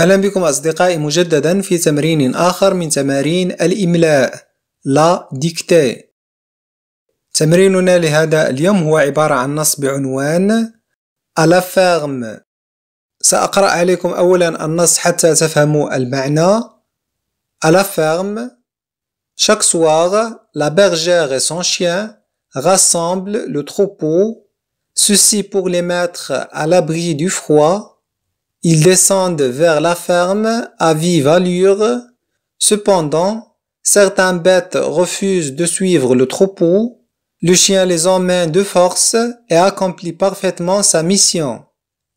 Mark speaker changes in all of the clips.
Speaker 1: أهلا بكم أصدقائي مجددا في تمرين آخر من تمارين الإملاء لا ديكتي تمريننا لهذا اليوم هو عبارة عن نص بعنوان ألا فاغم سأقرأ عليكم أولا النص حتى تفهموا المعنى À la ferme, chaque soir, la bergère et son chien rassemblent le troupeau, ceci pour les mettre à l'abri du froid Ils descendent vers la ferme à vive allure. Cependant, certains bêtes refusent de suivre le troupeau. Le chien les emmène de force et accomplit parfaitement sa mission.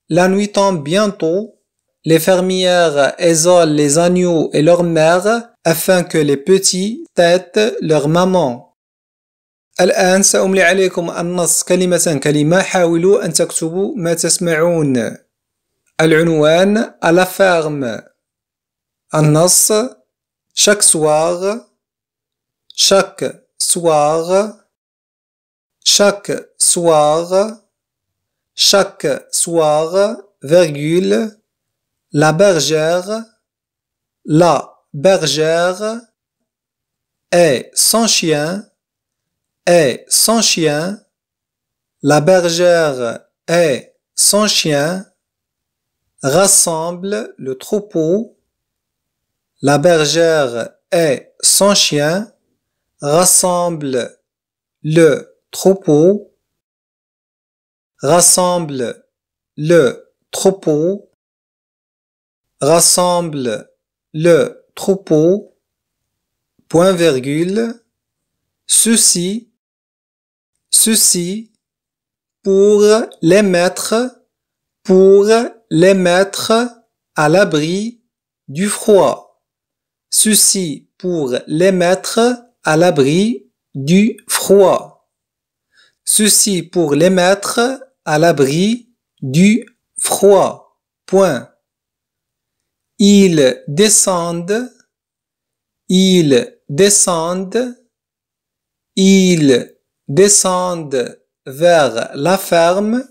Speaker 1: La nuit tombe bientôt. Les fermières isolent les agneaux et leurs mères afin que les petits têtent leur maman. العنوان à la ferme noce chaque soir chaque soir chaque soir chaque soir virgule la bergère la bergère est son chien est son chien la bergère est son chien rassemble le troupeau. La bergère et son chien rassemble le troupeau. Rassemble le troupeau. Rassemble le troupeau. Point virgule. Ceci. Ceci. Pour les mettre. Pour les mettre à l'abri du froid. Ceci pour les mettre à l'abri du froid. Ceci pour les mettre à l'abri du froid. Point. Ils descendent, ils descendent, ils descendent vers la ferme,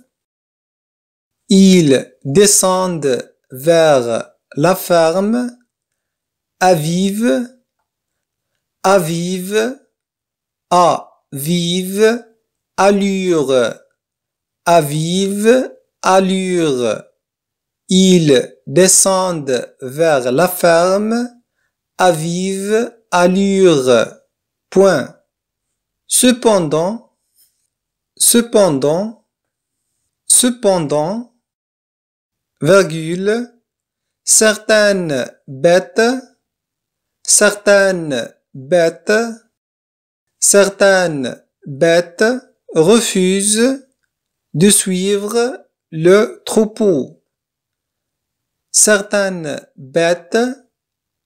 Speaker 1: ils descendent vers la ferme, avive, avive, à vive, allure, avive, allure. Ils descendent vers la ferme, avive, allure. Point. Cependant, cependant, cependant, virgule, certaines bêtes, certaines bêtes, certaines bêtes refusent de suivre le troupeau. Certaines bêtes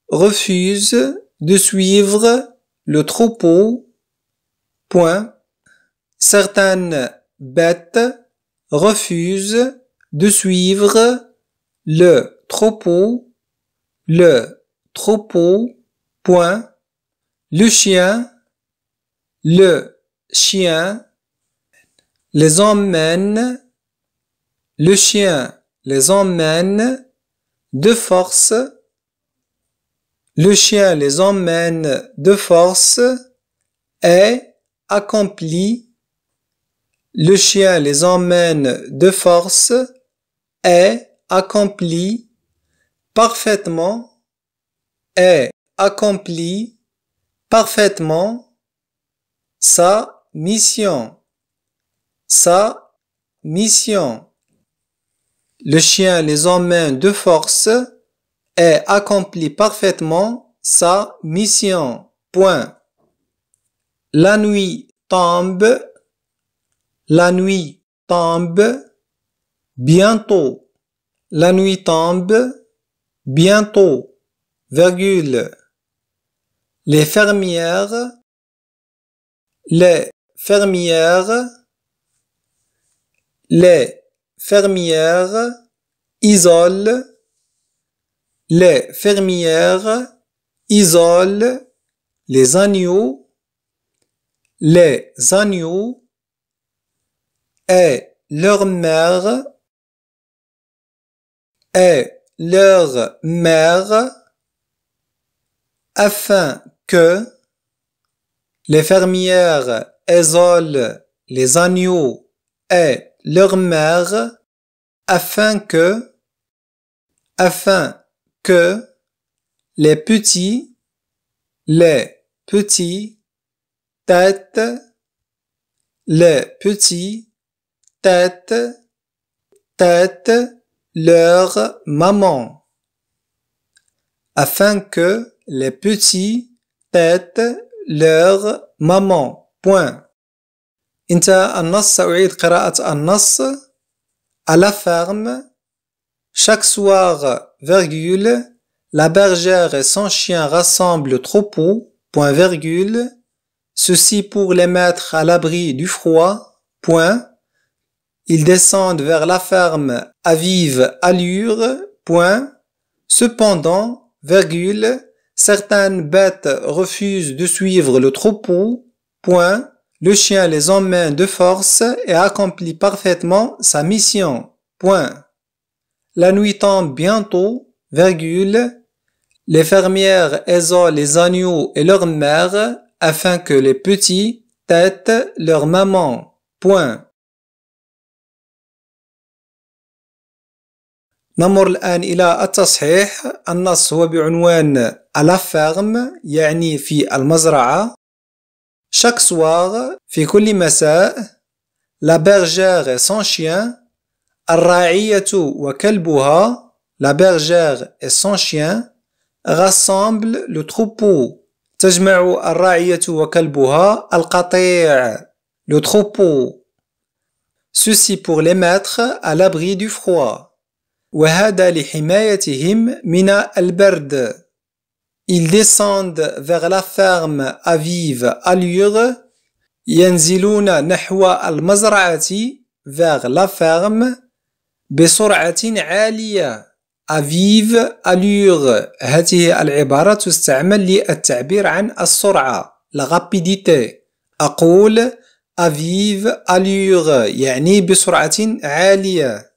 Speaker 1: refusent de suivre le troupeau. Point. Certaines bêtes refusent de suivre le troupeau, le troupeau, point, le chien, le chien, les emmène, le chien les emmène de force, le chien les emmène de force, est accompli, le chien les emmène de force, est accompli parfaitement et accompli parfaitement sa mission. Sa mission. Le chien les emmène de force et accomplit parfaitement sa mission. Point. La nuit tombe. La nuit tombe. Bientôt. La nuit tombe. Bientôt. Virgule. Les fermières. Les fermières. Les fermières isolent. Les fermières isolent les agneaux, les agneaux et leur mère est leur mère afin que les fermières isolent les agneaux et leur mère afin que afin que les petits les petits têtes les petits têtes têtes leur maman, afin que les petits pètent leur maman. Point. à la ferme chaque soir virgule la bergère et son chien rassemblent le troupeau point virgule ceci pour les mettre à l'abri du froid point ils descendent vers la ferme à vive allure, point. Cependant, virgule, certaines bêtes refusent de suivre le troupeau, point. Le chien les emmène de force et accomplit parfaitement sa mission, point. La nuit tombe bientôt, virgule. Les fermières aisent les agneaux et leur mère afin que les petits têtent leur maman, point. نمر الآن إلى التصحيح النص هو بعنوان على فاغم يعني في المزرعة شاك سواغ في كل مساء لا بيرجير سون شيان الراعية وكلبها لا بيرجير سون شيان غاسامبل لو تروبو تجمع الراعية وكلبها القطيع لو تروبو سوسي بور لي ماتر ا لابغي دو فخوا وهذا لحمايتهم من البرد. Ils descendent vers la ferme à à allure. ينزلون نحو المزرعة vers la ferme بسرعة عالية. À vive allure. هذه العبارة تستعمل للتعبير عن السرعة rapidité. أقول à vive allure يعني بسرعة عالية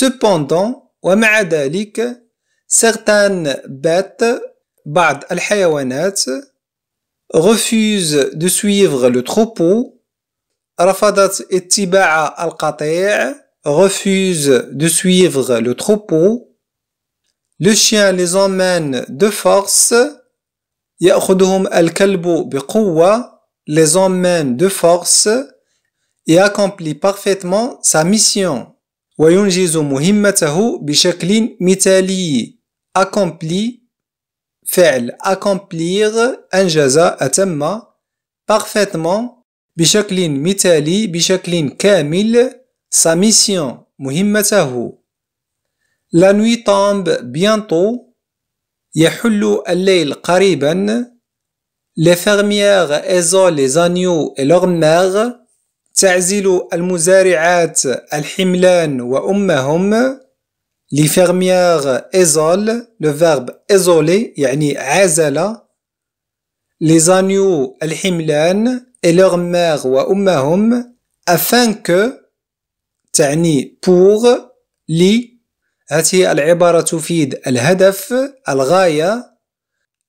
Speaker 1: Cependant, ومع certaines bêtes, بعض الحيوانات, refusent de suivre le troupeau, رفضت اتباع القطيع, refuse de suivre le troupeau, le chien les emmène de force, يأخذهم الكلب بقوة, les emmène de force, et accomplit parfaitement sa mission. وينجز مهمته بشكل مثالي accompli فعل accomplir أنجز أتم parfaitement بشكل مثالي بشكل كامل sa mission مهمته La nuit tombe bientôt يحل الليل قريبا Les fermières isolent les agneaux et leurs mères تعزل المزارعات الحملان وأمهم لي فيرميير ايزول لو فيرب ايزولي يعني عزل لي زانيو الحملان اي لوغ مير وامهم افان كو تعني بور لي هاتي العبارة تفيد الهدف الغاية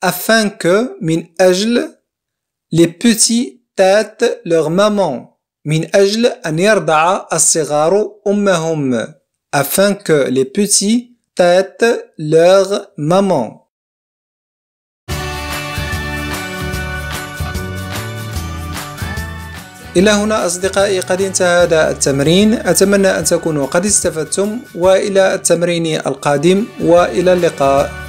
Speaker 1: افان من اجل لي بوتي تات لوغ مامون من أجل أن يرضع الصغار أمهم afin que les petits têtent leur maman. إلى هنا أصدقائي قد انتهى هذا التمرين أتمنى أن تكونوا قد استفدتم وإلى التمرين القادم وإلى اللقاء